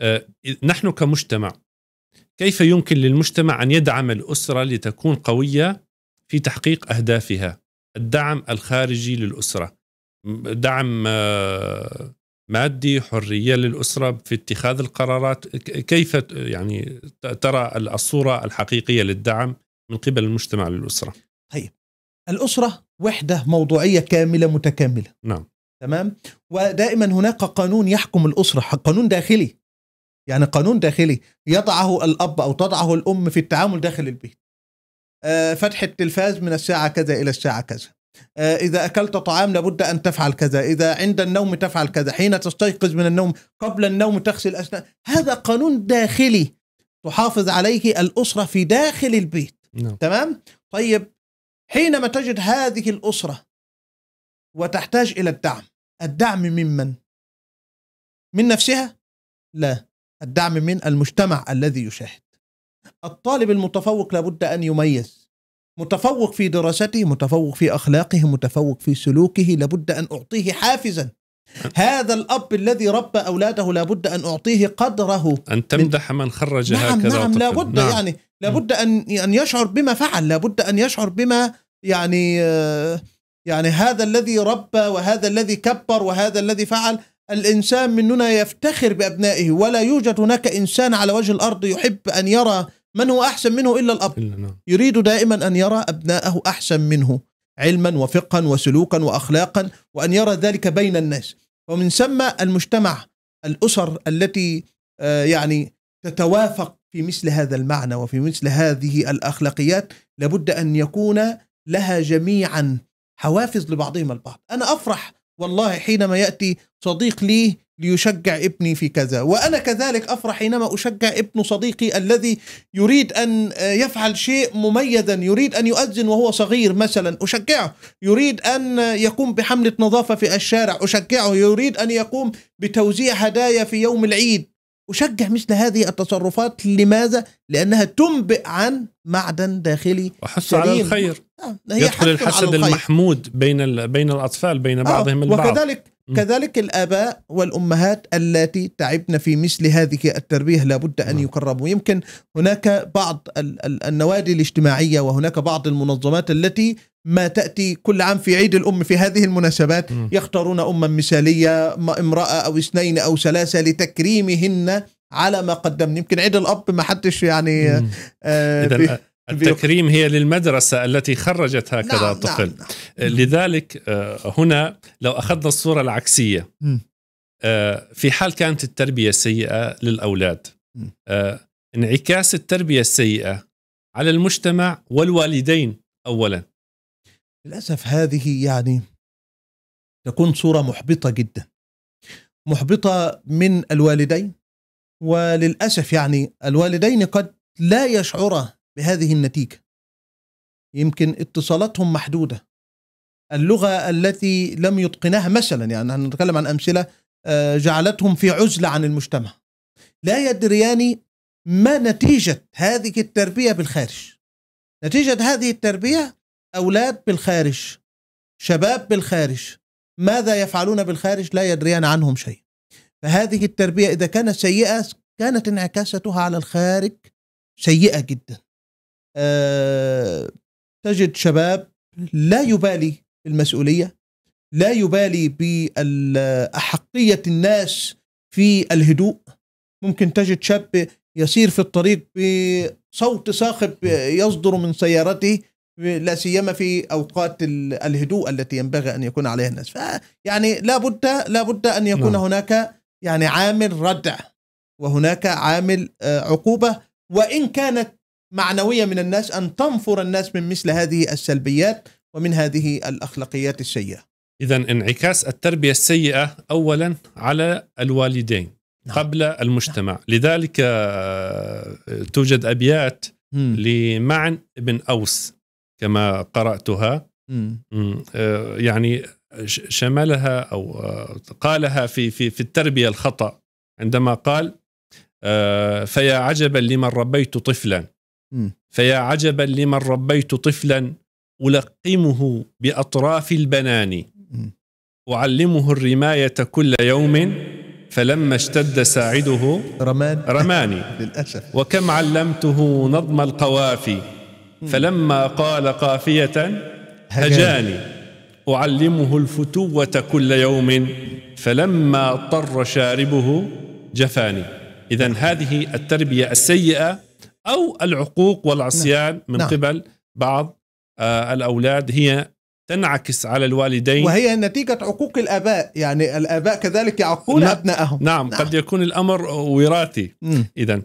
آه، نحن كمجتمع كيف يمكن للمجتمع ان يدعم الاسره لتكون قويه في تحقيق اهدافها الدعم الخارجي للاسره دعم آه، مادي حريه للاسره في اتخاذ القرارات كيف يعني ترى الصوره الحقيقيه للدعم من قبل المجتمع للاسره طيب الاسره وحده موضوعيه كامله متكامله نعم تمام ودائما هناك قانون يحكم الاسره قانون داخلي يعني قانون داخلي يضعه الأب أو تضعه الأم في التعامل داخل البيت آه، فتح التلفاز من الساعة كذا إلى الساعة كذا آه، إذا أكلت طعام لابد أن تفعل كذا إذا عند النوم تفعل كذا حين تستيقظ من النوم قبل النوم تغسل أسنان هذا قانون داخلي تحافظ عليه الأسرة في داخل البيت نعم. تمام طيب حينما تجد هذه الأسرة وتحتاج إلى الدعم الدعم ممن من نفسها لا الدعم من المجتمع الذي يشاهد الطالب المتفوق لابد أن يميز متفوق في دراسته متفوق في أخلاقه متفوق في سلوكه لابد أن أعطيه حافزا هذا الأب الذي ربى أولاده لابد أن أعطيه قدره أن تمدح من, خرج نعم هكذا نعم لابد نعم. يعني لابد نعم. أن أن يشعر بما فعل لابد أن يشعر بما يعني آه، يعني هذا الذي ربى وهذا الذي كبر وهذا الذي فعل الإنسان مننا يفتخر بأبنائه ولا يوجد هناك إنسان على وجه الأرض يحب أن يرى من هو أحسن منه إلا الأب يريد دائما أن يرى أبناءه أحسن منه علما وفقها وسلوكا وأخلاقا وأن يرى ذلك بين الناس ومن ثم المجتمع الأسر التي آه، يعني تتوافق في مثل هذا المعنى وفي مثل هذه الأخلاقيات لابد أن يكون لها جميعا حوافز لبعضهم البعض أنا أفرح والله حينما يأتي صديق لي ليشجع ابني في كذا وأنا كذلك أفرح حينما أشجع ابن صديقي الذي يريد أن يفعل شيء مميزا يريد أن يؤذن وهو صغير مثلا أشجعه يريد أن يقوم بحملة نظافة في الشارع أشجعه يريد أن يقوم بتوزيع هدايا في يوم العيد أشجع مثل هذه التصرفات لماذا؟ لأنها تنبئ عن معدن داخلي وحث على الخير آه، هي يدخل الحسد المحمود بين بين الاطفال بين آه، بعضهم البعض وكذلك م. كذلك الاباء والامهات اللاتي تعبن في مثل هذه التربيه لابد ان نعم. يكرموا يمكن هناك بعض النوادي الاجتماعيه وهناك بعض المنظمات التي ما تأتي كل عام في عيد الأم في هذه المناسبات م. يختارون أما مثالية امرأة أو اثنين أو ثلاثة لتكريمهن على ما قدمن يمكن عيد الأب ما حدش يعني آه إذا التكريم هي للمدرسة التي خرجت هكذا نعم طفل نعم, نعم. آه، لذلك آه، هنا لو أخذنا الصورة العكسية آه، في حال كانت التربية سيئة للأولاد انعكاس التربية السيئة على المجتمع والوالدين أولا للأسف هذه يعني تكون صورة محبطة جدا محبطة من الوالدين وللأسف يعني الوالدين قد لا يشعر بهذه النتيجه يمكن اتصالاتهم محدوده اللغه التي لم يتقنها مثلا يعني نتكلم عن امثله آه، جعلتهم في عزله عن المجتمع لا يدريان ما نتيجه هذه التربيه بالخارج نتيجه هذه التربيه اولاد بالخارج شباب بالخارج ماذا يفعلون بالخارج لا يدريان عنهم شيء فهذه التربيه اذا كانت سيئه كانت انعكاساتها على الخارج سيئه جدا آه، تجد شباب لا يبالي بالمسؤولية لا يبالي بأحقية الناس في الهدوء ممكن تجد شاب يسير في الطريق بصوت صاخب يصدر من سيارته لا سيما في اوقات الهدوء التي ينبغي ان يكون عليها الناس يعني لابد لابد ان يكون نعم. هناك يعني عامل ردع وهناك عامل آه، عقوبه وان كانت معنوية من الناس أن تنفر الناس من مثل هذه السلبيات ومن هذه الأخلاقيات السيئة إذا انعكاس التربية السيئة أولا على الوالدين نعم. قبل المجتمع نعم. لذلك آه، توجد أبيات مم. لمعن ابن أوس كما قرأتها مم. مم. آه، يعني شملها أو آه، قالها في, في, في التربية الخطأ عندما قال فيا عجبا لمن ربيت طفلا فيا عجبا لمن ربيت طفلا ألقمه بأطراف البنان أعلمه الرماية كل يوم فلما اشتد ساعده رماني للأسف وكم علمته نظم القوافي فلما قال قافية هجاني أعلمه الفتوة كل يوم فلما اضطر شاربه جفاني إذا هذه التربية السيئة أو العقوق والعصيان نعم. من نعم. قبل بعض آه الأولاد هي تنعكس على الوالدين وهي نتيجة عقوق الآباء يعني الآباء كذلك يعقون نعم. أبنائهم نعم. نعم قد يكون الأمر وراثي إذا